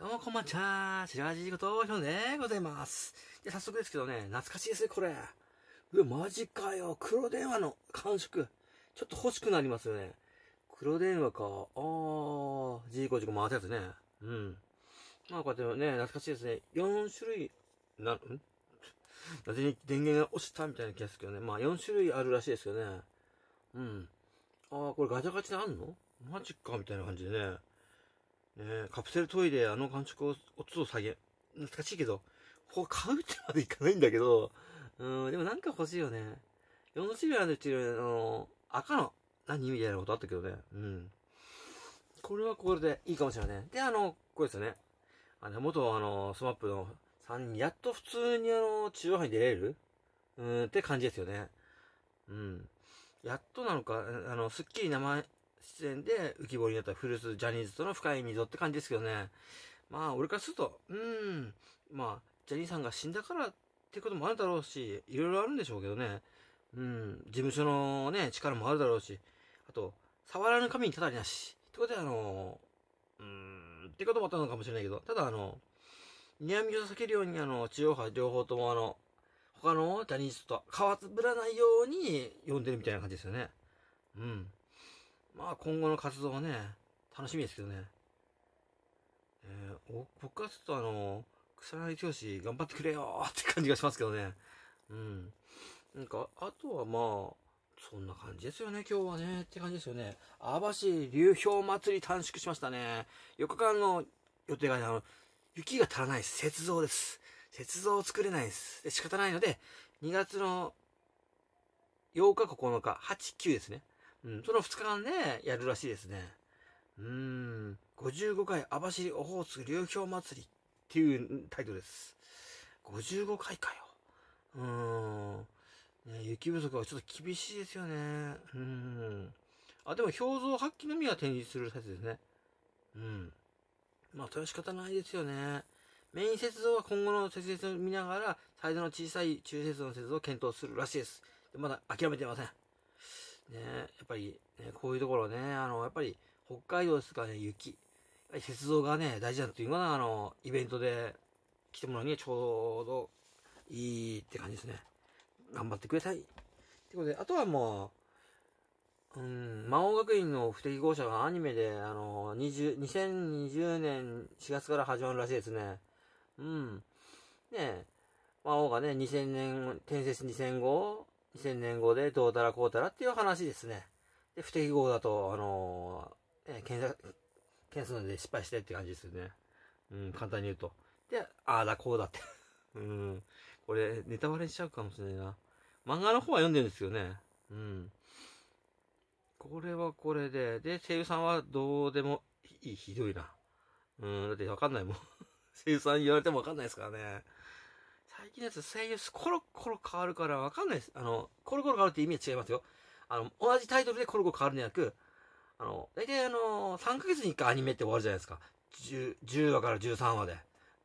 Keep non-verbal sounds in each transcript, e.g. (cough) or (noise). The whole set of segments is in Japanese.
どうもこんばんちゃー、白らじことひょんでございます。で、早速ですけどね、懐かしいですね、これ。うわ、マジかよ。黒電話の感触。ちょっと欲しくなりますよね。黒電話か。あー、じいこじこ回ったやつね。うん。まあ、こうやってね、懐かしいですね。4種類、な、んなぜに電源が落ちたみたいな気がするけどね。まあ、4種類あるらしいですけどね。うん。あー、これガチャガチャであんのマジかみたいな感じでね。えー、カプセルトイレ、あの感触を、おつを下げ、懐かしいけど、ここ買うってまでいかないんだけど、うん、でもなんか欲しいよね。4の種類あるうち、あの、赤の、何みたいなことあったけどね。うん。これはこれでいいかもしれないね。で、あの、これですよね。あの、元あの、スマップの3人、やっと普通にあの、地上波に出れるうん、って感じですよね。うん。やっとなのか、あの、すっきり名前、出演で浮き彫りになった古巣ジャニーズとの深い溝って感じですけどね。まあ、俺からすると、うん、まあ、ジャニーさんが死んだからってこともあるだろうし、いろいろあるんでしょうけどね。うん、事務所のね、力もあるだろうし、あと、触らぬ神にただりなし。ってことで、あの、うーん、ってこともあったのかもしれないけど、ただあの、睨みを避けるように、あの、地上波両方ともあの、他のジャニーズと変わらないように呼んでるみたいな感じですよね。うん。まあ今後の活動はね、楽しみですけどね。えー、僕かちょっとあの、草薙剛頑張ってくれよって感じがしますけどね。うん。なんか、あとはまあ、そんな感じですよね、今日はね。って感じですよね。網走流氷祭り短縮しましたね。4日間の予定がね、あの、雪が足らないです。雪像です。雪像を作れないです。で、仕方ないので、2月の8日、9日、8、9ですね。うん、その2日間ね、やるらしいですね。うーん、55回網走オホーツ流氷祭りっていうタイトルです。55回かよ。うーん。ね、雪不足はちょっと厳しいですよね。うん。あ、でも氷像発揮のみは展示するサイズですね。うん。まあ、それは仕方ないですよね。メイン雪像は今後の積雪を見ながら、サイズの小さい中雪像の雪像を検討するらしいです。でまだ諦めてません。ね、やっぱり、ね、こういうところね、あの、やっぱり、北海道ですかね、雪。雪像がね、大事だというのが、あの、イベントで来てもらうにはちょうどいいって感じですね。頑張ってください。ってことで、あとはもう、うん、魔王学院の不適合者がアニメで、あの、20 2 0年4月から始まるらしいですね。うん。ね魔王がね、2000年、転設2 0 0後、2000年後でどうたらこうたらっていう話ですね。で、不適合だと、あのー、えー、検査、検査で失敗してって感じですよね。うん、簡単に言うと。で、ああだこうだって。(laughs) うん。これ、ネタバレしちゃうかもしれないな。漫画の方は読んでるんですよね。うん。これはこれで、で、声優さんはどうでもいい、ひどいな。うん、だってわかんないもん。(laughs) 声優さん言われてもわかんないですからね。最近のやつ声優コロコロ変わるからわかんないです。あの、コロコロ変わるって意味は違いますよ。あの、同じタイトルでコロコロ変わるんじゃなく、あの、大体あの、3ヶ月に1回アニメって終わるじゃないですか。10, 10話から13話で。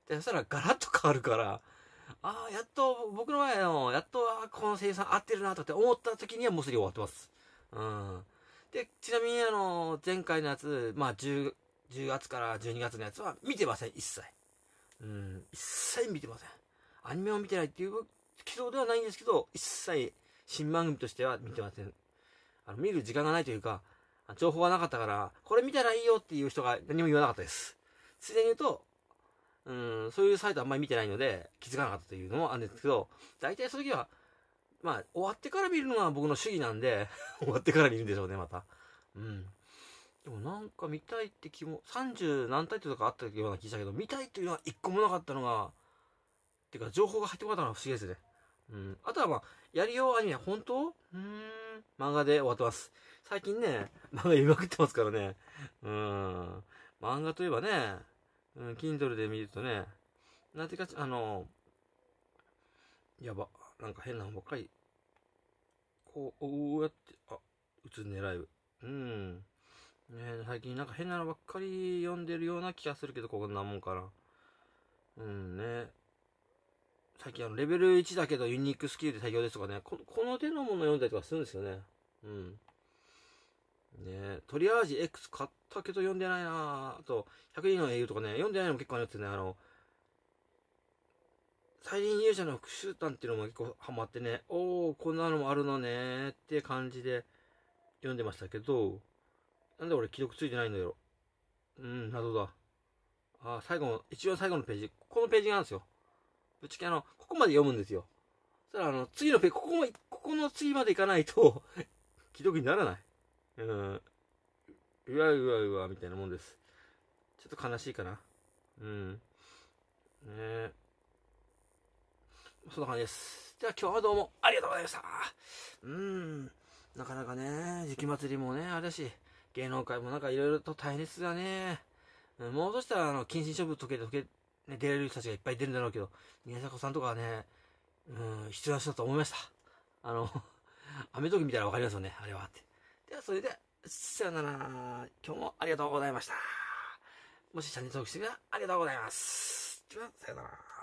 で、そしたらガラッと変わるから、ああ、やっと、僕の前の、やっと、この声優さん合ってるなとって思った時にはもうすでに終わってます。うん。で、ちなみにあの、前回のやつ、まあ10、10月から12月のやつは見てません、一切。うん、一切見てません。アニメを見てないっていう基礎ではないんですけど、一切新番組としては見てません。あの、見る時間がないというか、情報がなかったから、これ見たらいいよっていう人が何も言わなかったです。ついでに言うと、うん、そういうサイトあんまり見てないので、気づかなかったというのもあるんですけど、大体そういう時は、まあ、終わってから見るのは僕の主義なんで (laughs) 終わってから見るんでしょうね、また。うん。でもなんか見たいって気も、30何タイトルとかあったような気したけど、見たいというのは一個もなかったのが、ていうか、情報が入ってこなかったの不思議ですね。うん。あとはまあ、やりようアニメ、本当うーん。漫画で終わってます。最近ね、漫画読みまくってますからね。うん。漫画といえばね、うん、Kindle で見るとね、なんていうか、あの、やば、なんか変な本ばっかり。こう、こうやって、あ、映んね、ライブ。うん。ね最近なんか変なのばっかり読んでるような気がするけど、こんなもんかな。うんね。最近あの、レベル1だけどユニークスキルで対応ですとかね、この手のもの読んだりとかするんですよね。うん。ねトリアージ X 買ったけど読んでないなあと、100人の英雄とかね、読んでないのも結構あるんでね。あの、再臨勇者の復讐団っていうのも結構ハマってね、おおこんなのもあるのねって感じで読んでましたけど、なんで俺既読ついてないんだよ。うん、謎だ。あ、最後の、一番最後のページ、このページがあるんですよ。ぶちけあの、ここまで読むんですよ。そしたらあの、次のペーここも、ここの次まで行かないと (laughs) 既読にならない。うん。うわうわうわ、みたいなもんです。ちょっと悲しいかな。うん。ねえ。そんな感じです。では今日はどうもありがとうございました。うん。なかなかね、時期祭りもね、あれだし、芸能界もなんかいろいろと大変ですがね。もうとしたら、あの、謹慎処分解けて、解けね、出られる人たちがいっぱい出るんだろうけど、宮迫さんとかはね、うん、必要な人だと思いました。あの、アメトーク見たらわかりますよね、あれはって。では、それで、さよなら。今日もありがとうございました。もしチャンネル登録してくれたらありがとうございます。では、さよなら。